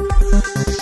Thank you.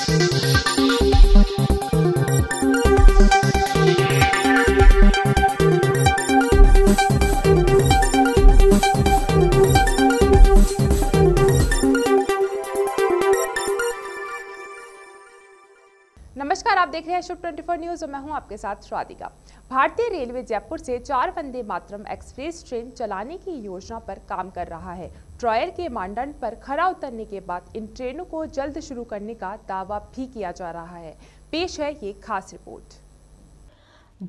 नमस्कार आप देख रहे हैं शुभ ट्वेंटी फोर न्यूज और मैं हूं आपके साथ श्रादिका भारतीय रेलवे जयपुर से चार वंदे मातरम एक्सप्रेस ट्रेन चलाने की योजना पर काम कर रहा है ट्रॉयर के मानदंड पर खरा उतरने के बाद इन ट्रेनों को जल्द शुरू करने का दावा भी किया जा रहा है पेश है ये खास रिपोर्ट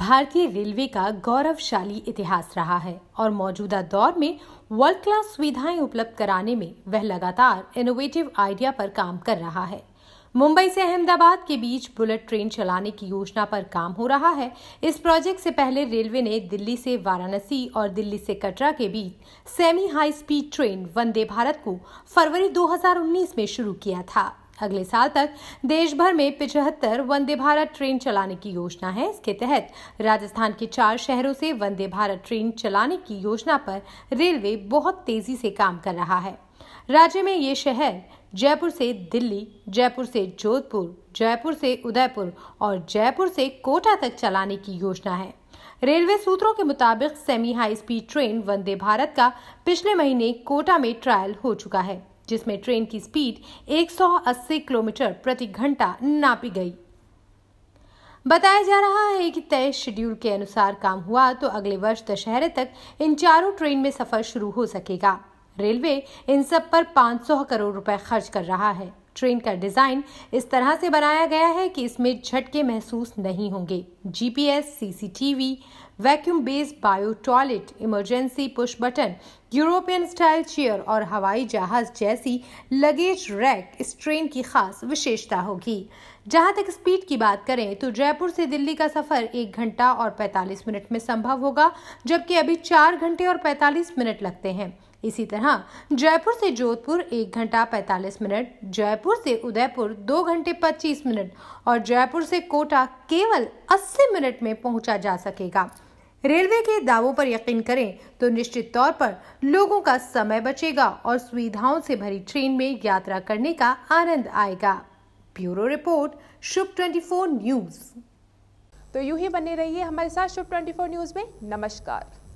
भारतीय रेलवे का गौरवशाली इतिहास रहा है और मौजूदा दौर में वर्ल्ड क्लास सुविधाएं उपलब्ध कराने में वह लगातार इनोवेटिव आइडिया पर काम कर रहा है मुंबई से अहमदाबाद के बीच बुलेट ट्रेन चलाने की योजना पर काम हो रहा है इस प्रोजेक्ट से पहले रेलवे ने दिल्ली से वाराणसी और दिल्ली से कटरा के बीच semi high speed train Vande Bharat को फरवरी 2019 में शुरू किया था अगले साल तक देश भर में पिछहत्तर वंदे भारत ट्रेन चलाने की योजना है इसके तहत राजस्थान के चार शहरों से वंदे भारत ट्रेन चलाने की योजना पर रेलवे बहुत तेजी से काम कर रहा है राज्य में ये शहर जयपुर से दिल्ली जयपुर से जोधपुर जयपुर से उदयपुर और जयपुर से कोटा तक चलाने की योजना है रेलवे सूत्रों के मुताबिक semi high speed train Vande Bharat का पिछले महीने कोटा में ट्रायल हो चुका है जिसमें ट्रेन की स्पीड 180 किलोमीटर प्रति घंटा नापी गई बताया जा रहा है कि तय शेड्यूल के अनुसार काम हुआ तो अगले वर्ष दशहरे तक इन चारों ट्रेन में सफर शुरू हो सकेगा रेलवे इन सब पर 500 करोड़ रुपए खर्च कर रहा है ट्रेन का डिज़ाइन इस तरह से बनाया गया है कि इसमें झटके महसूस नहीं होंगे GPS, CCTV, vacuum base bio toilet emergency push button European style chair और हवाई जहाज जैसी लगेज रैक इस ट्रेन की खास विशेषता होगी जहां तक स्पीड की बात करें तो जयपुर से दिल्ली का सफर एक घंटा और 45 मिनट में संभव होगा जबकि अभी चार घंटे और 45 मिनट लगते हैं इसी तरह जयपुर से जोधपुर एक घंटा 45 मिनट जयपुर से उदयपुर दो घंटे 25 मिनट और जयपुर से कोटा केवल 80 मिनट में पहुंचा जा सकेगा रेलवे के दावों पर यकीन करें तो निश्चित तौर पर लोगों का समय बचेगा और सुविधाओं से भरी ट्रेन में यात्रा करने का आनंद आएगा bureau report Shubh twenty news तो यूं ही बने रहिए हमारे साथ शुभ ट्वेंटी न्यूज में नमस्कार